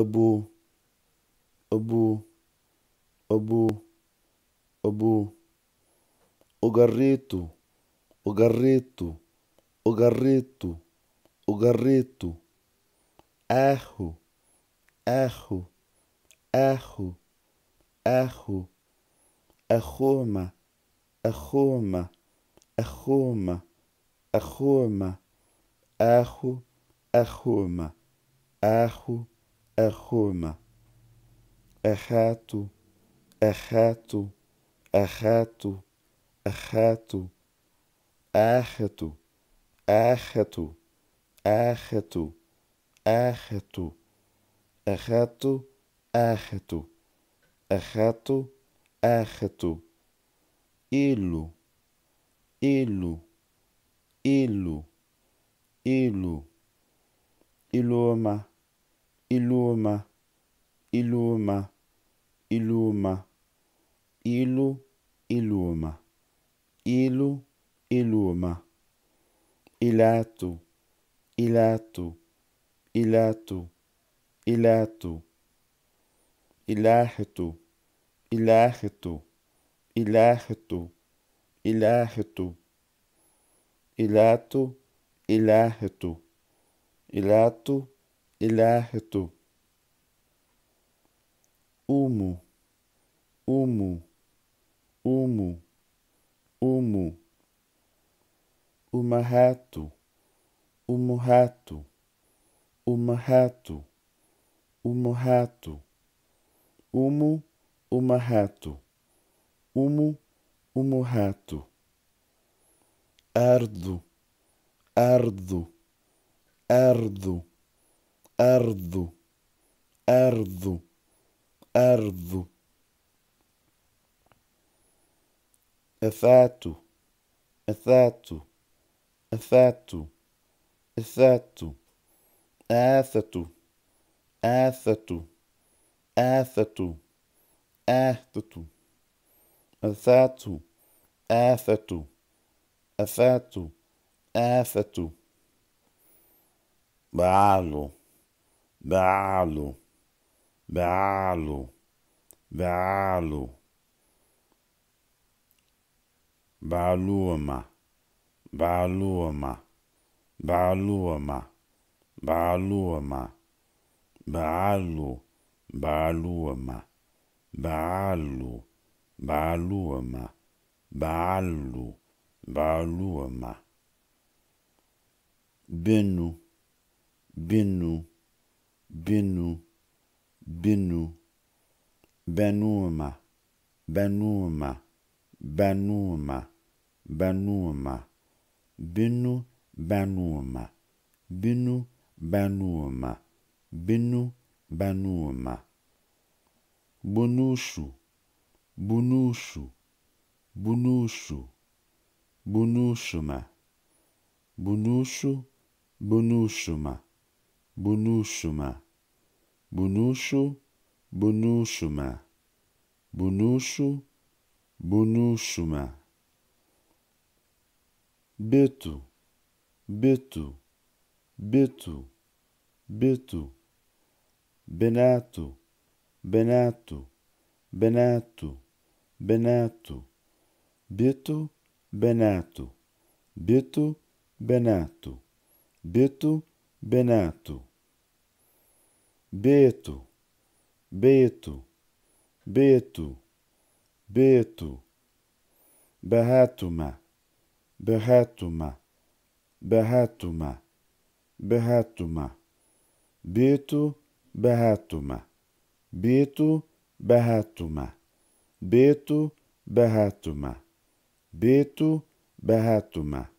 abu, abu, abu, abu. O garreto, o garreto, o garreto, o garreto. Erro, erro, erro, erro. Arruma, arruma, arruma, arruma. Erro, arruma, erro. arruma a Roma. Arrato, arrato, arrato, arrato, arrato, arrato, arrato, arrato, arrato, arrato, arrato, arrato, ilo, ilo, ilo, ilo, iloma iluma, iluma, iluma, ilu, iluma, ilu, iluma, ilato, ilato, ilato, ilato, ilato ilato ilato ilárito, ilato, ilárito, ilato, ilato ilharto, é, humo, humo, humo, humo, uma rato, humo rato, uma rato, humo rato, humo, uma rato, humo, humo rato, ardo, ardo, ardo أرض أرض أرض أثات أثات أثات أثات آثة آثة آثة آثة أثات آثة أثات آثة بعلو بعلو بعلو بعلو بعلومة بعلومة بعلومة بعلومة بعلو بعلومة بعلو بعلومة بعلو بعلومة بنو بنو Binu, Binu, Benuma, Benuma, Benuma, Benuma, Binu, Benuma, Binu, Benuma, Binu, Benuma, Bunushu, Bunushu, Bunushu, Bunushuma, Bunushu, Bunushuma. bunūšume, bunūšų, bunūšume, bunūšų, bunūšume. Bitų, bitų, bitų, bitų, benetų, benetų, benetų, benetų, bitų, benetų, bitų, benetų, bitų, benetų. Beto, Beto, Beto, Beto, Berretuma, Berretuma, Berretuma, Berretuma, Beto, Berretuma, Beto, Berretuma, Beto, Berretuma, Beto, Berretuma.